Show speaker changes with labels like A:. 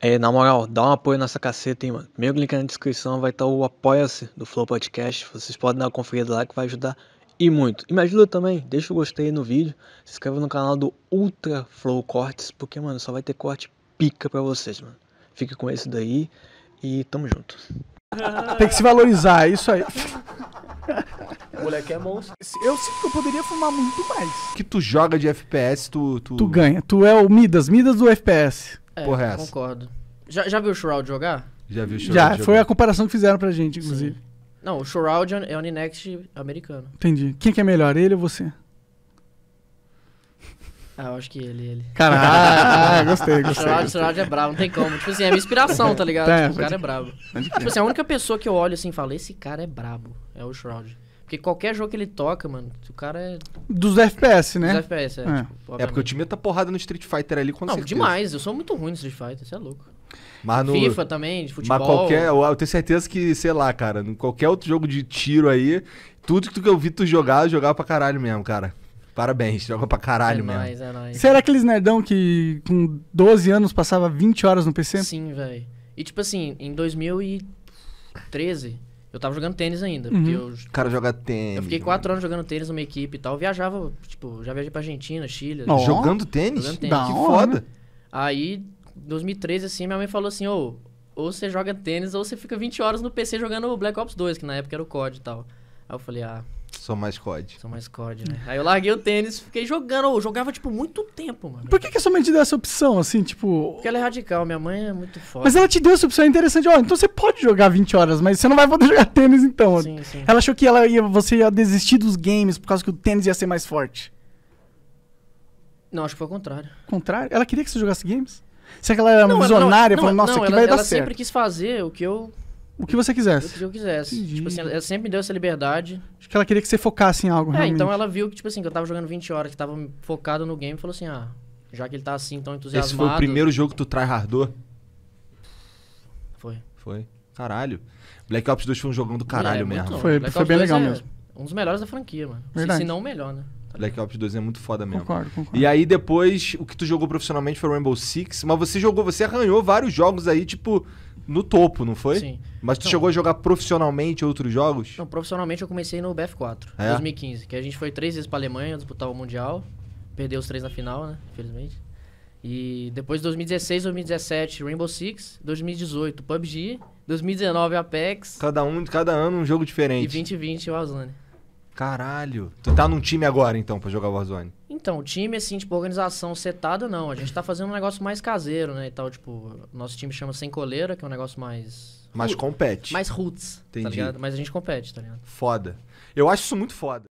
A: É, na moral, dá um apoio nessa caceta, hein, mano. Primeiro link na descrição vai estar tá o Apoia-se do Flow Podcast. Vocês podem dar uma conferida lá que vai ajudar e muito. E me ajuda também, deixa o gostei no vídeo, se inscreva no canal do Ultra Flow Cortes, porque, mano, só vai ter corte pica pra vocês, mano. Fique com esse daí e tamo junto. Tem que se valorizar, é isso aí. O moleque é monstro. Eu sinto que eu poderia fumar muito mais. que
B: tu joga de FPS, tu, tu... Tu
A: ganha. Tu é o Midas, Midas do FPS. É, Porra, é essa.
B: concordo. Já, já viu o Shroud jogar? Já viu o
A: Shroud Já, jogar? foi a comparação que fizeram pra gente, inclusive. Sim.
B: Não, o Shroud é o Next americano.
A: Entendi. Quem que é melhor, ele ou você?
B: Ah, eu acho que ele, ele. Caralho, ah, gostei, gostei. O Shroud é brabo, não tem como. Tipo assim, é minha inspiração, tá ligado? É, tipo, o cara é brabo. Tipo assim, a única pessoa que eu olho assim e falo, esse cara é brabo, é o Shroud. Porque qualquer jogo que ele toca, mano, o cara é.
A: Dos FPS, né?
B: Dos FPS, é. É, tipo, é porque o
C: time tá porrada no Street Fighter ali com Não, certeza.
B: demais. Eu sou muito ruim no Street Fighter, você é louco.
C: Mas no... FIFA também, de futebol. Mas qualquer. Eu tenho certeza que, sei lá, cara, em qualquer outro jogo de tiro aí, tudo que eu vi tu jogar, eu jogava pra caralho mesmo, cara. Parabéns, joga pra caralho é mesmo. Nóis, é nóis.
A: Será aqueles nerdão que com 12 anos passava 20 horas no PC?
B: Sim, velho. E tipo assim, em 2013, eu tava jogando tênis ainda. Uhum. Porque eu, o
C: cara joga tênis. Eu fiquei
B: quatro anos jogando tênis numa equipe e tal. Eu viajava, tipo, já viajei pra Argentina, Chile. Oh. Jogando tênis? Jogando tênis. que foda. Né? Aí, 2013, assim, minha mãe falou assim, ô, oh, ou você joga tênis ou você fica 20 horas no PC jogando Black Ops 2, que na época era o COD e tal. Aí eu falei, ah, são mais COD. São mais COD, né? Aí eu larguei o tênis, fiquei jogando. Eu jogava, tipo, muito tempo, mano.
A: Por que, que a sua mãe te deu essa opção, assim, tipo.
B: Porque ela é radical, minha mãe é muito forte. Mas ela
A: te deu essa opção é interessante. Ó, então você pode jogar 20 horas, mas você não vai poder jogar tênis, então. Sim, sim. Ela achou que ela ia, você ia desistir dos games por causa que o tênis ia ser mais forte.
B: Não, acho que foi o contrário.
A: Contrário? Ela queria que você jogasse games? Será é que ela era não, visionária, ela, não, falando, nossa, não, que ela, vai dar ela certo? Ela sempre
B: quis fazer o que eu o que você quisesse. O que eu quisesse. Tipo assim, ela sempre me deu essa liberdade. Acho que
A: ela queria que você focasse em algo, é, realmente. então
B: ela viu que, tipo assim, que eu tava jogando 20 horas, que tava focado no game, falou assim, ah, já que ele tá assim, tão entusiasmado... Esse foi o primeiro
C: jogo que tu tryhardou? Foi. Foi. Caralho. Black Ops 2 foi um jogão do caralho é, mesmo. Foi, foi bem legal é mesmo.
B: Um dos melhores da franquia, mano. Se, não o melhor, né?
C: Tá Black Ops 2 é muito foda mesmo. Concordo, concordo. E aí depois, o que tu jogou profissionalmente foi Rainbow Six, mas você jogou, você arranhou vários jogos aí, tipo no topo, não foi? Sim. Mas tu chegou a jogar profissionalmente outros
B: jogos? Não, profissionalmente eu comecei no BF4, é? 2015, que a gente foi três vezes pra Alemanha disputar o Mundial. Perdeu os três na final, né? Infelizmente. E depois 2016, 2017, Rainbow Six, 2018, PUBG, 2019, Apex. Cada um, cada ano um jogo diferente. E 2020, Warzone.
C: Caralho. Tu tá num time agora então para jogar Warzone?
B: Então, o time, assim, tipo, organização setada, não. A gente tá fazendo um negócio mais caseiro, né? E tal, tipo, nosso time chama Sem Coleira, que é um negócio mais. mais compete. Mais roots, tá Entendi. tá ligado? Mas a gente compete, tá ligado?
C: Foda. Eu acho isso muito foda.